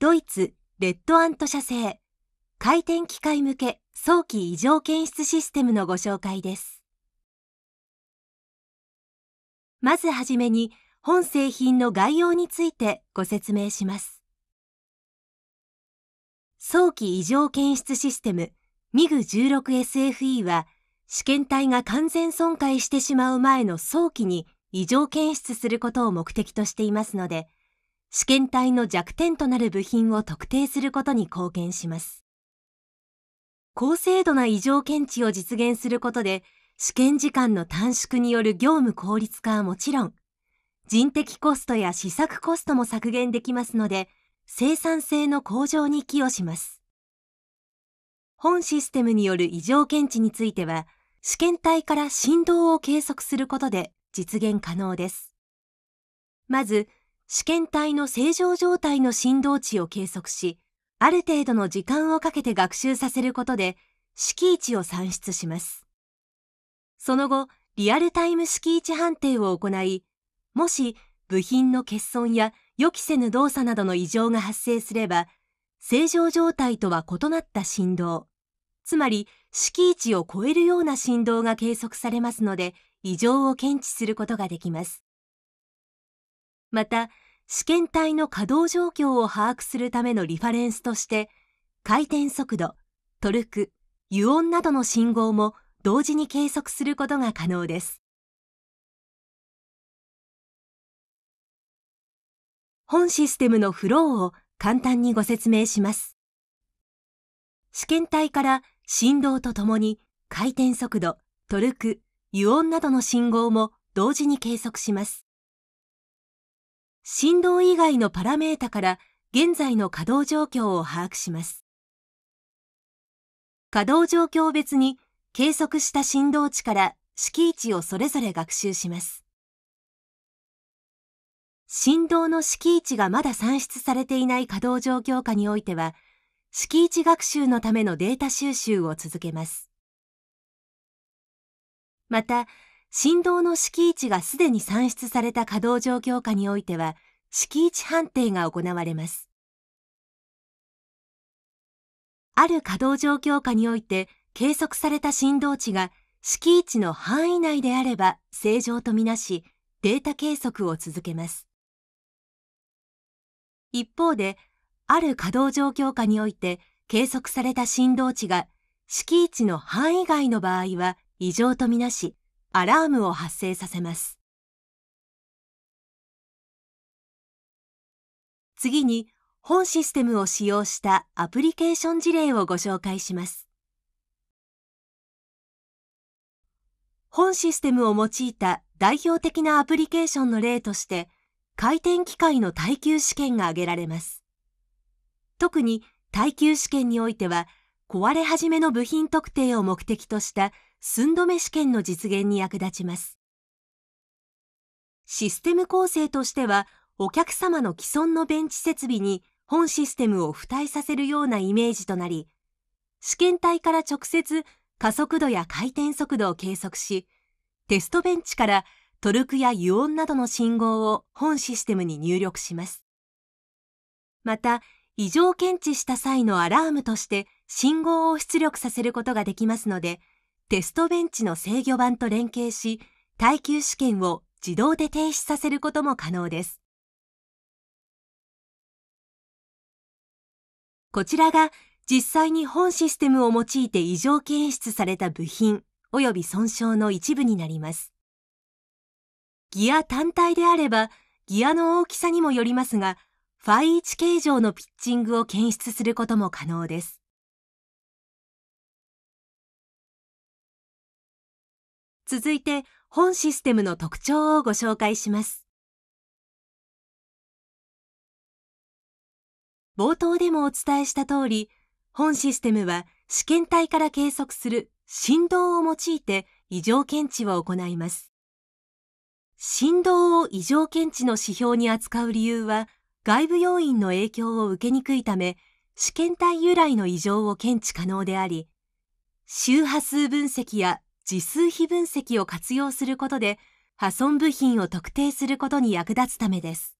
ドイツ、レッドアント社製、回転機械向け早期異常検出システムのご紹介です。まずはじめに、本製品の概要についてご説明します。早期異常検出システム MIG16SFE は試験体が完全損壊してしまう前の早期に異常検出することを目的としていますので、試験体の弱点となる部品を特定することに貢献します。高精度な異常検知を実現することで、試験時間の短縮による業務効率化はもちろん、人的コストや試作コストも削減できますので、生産性の向上に寄与します。本システムによる異常検知については、試験体から振動を計測することで実現可能です。まず、試験体の正常状態の振動値を計測し、ある程度の時間をかけて学習させることで、式位置を算出します。その後、リアルタイム式位置判定を行い、もし部品の欠損や予期せぬ動作などの異常が発生すれば、正常状態とは異なった振動、つまり式位置を超えるような振動が計測されますので、異常を検知することができます。また、試験体の稼働状況を把握するためのリファレンスとして、回転速度、トルク、油温などの信号も同時に計測することが可能です。本システムのフローを簡単にご説明します。試験体から振動とともに回転速度、トルク、油温などの信号も同時に計測します。振動以外のパラメータから現在の稼働状況を把握します。稼働状況別に計測した振動値から式位置をそれぞれ学習します。振動の式位置がまだ算出されていない稼働状況下においては、式位置学習のためのデータ収集を続けます。また、振動の敷位置がすでに算出された稼働状況下においては、敷位置判定が行われます。ある稼働状況下において、計測された振動値が敷位置の範囲内であれば正常とみなし、データ計測を続けます。一方で、ある稼働状況下において計測された振動値が敷位置の範囲外の場合は異常とみなし、アラームを発生させます。次に、本システムを使用したアプリケーション事例をご紹介します。本システムを用いた代表的なアプリケーションの例として、回転機械の耐久試験が挙げられます。特に耐久試験においては、壊れ始めの部品特定を目的とした寸止め試験の実現に役立ちます。システム構成としては、お客様の既存のベンチ設備に本システムを付帯させるようなイメージとなり、試験体から直接加速度や回転速度を計測し、テストベンチからトルクや油温などの信号を本システムに入力します。また、異常検知した際のアラームとして信号を出力させることができますので、テストベンチの制御盤と連携し、耐久試験を自動で停止させることも可能です。こちらが実際に本システムを用いて異常検出された部品及び損傷の一部になります。ギア単体であれば、ギアの大きさにもよりますが、ファイ1形状のピッチングを検出することも可能です。続いて本システムの特徴をご紹介します。冒頭でもお伝えした通り、本システムは試験体から計測する振動を用いて異常検知を行います。振動を異常検知の指標に扱う理由は、外部要因の影響を受けにくいため、試験体由来の異常を検知可能であり、周波数分析や次数比分析を活用することで破損部品を特定することに役立つためです。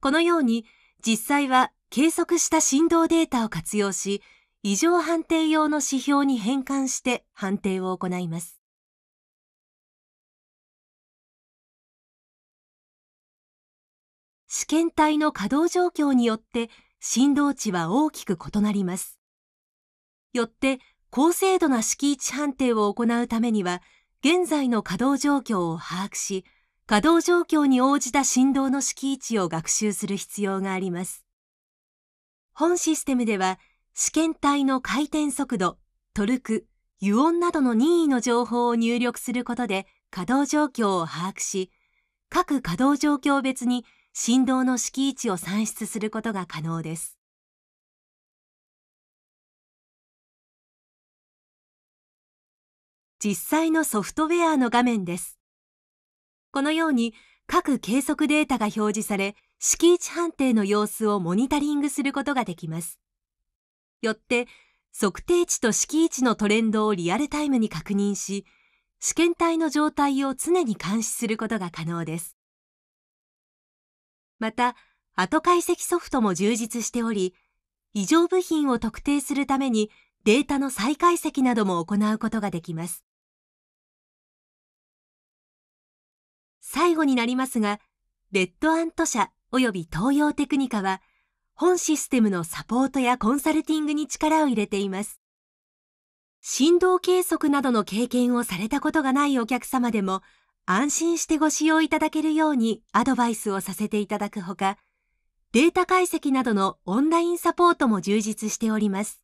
このように実際は計測した振動データを活用し異常判定用の指標に変換して判定を行います。試験体の稼働状況によって振動値は大きく異なります。よって高精度な敷位置判定を行うためには、現在の稼働状況を把握し、稼働状況に応じた振動の敷位置を学習する必要があります。本システムでは、試験体の回転速度、トルク、油温などの任意の情報を入力することで稼働状況を把握し、各稼働状況別に振動の敷位置を算出することが可能です。実際のソフトウェアの画面です。このように各計測データが表示され、敷地判定の様子をモニタリングすることができます。よって、測定値と敷地のトレンドをリアルタイムに確認し、試験体の状態を常に監視することが可能です。また、後解析ソフトも充実しており、異常部品を特定するためにデータの再解析なども行うことができます。最後になりますが、レッドアント社及び東洋テクニカは、本システムのサポートやコンサルティングに力を入れています。振動計測などの経験をされたことがないお客様でも、安心してご使用いただけるようにアドバイスをさせていただくほか、データ解析などのオンラインサポートも充実しております。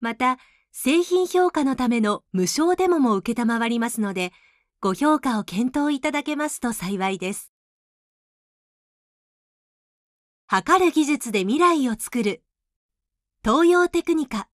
また、製品評価のための無償デモも受けたまわりますので、ご評価を検討いただけますと幸いです。測る技術で未来を作る東洋テクニカ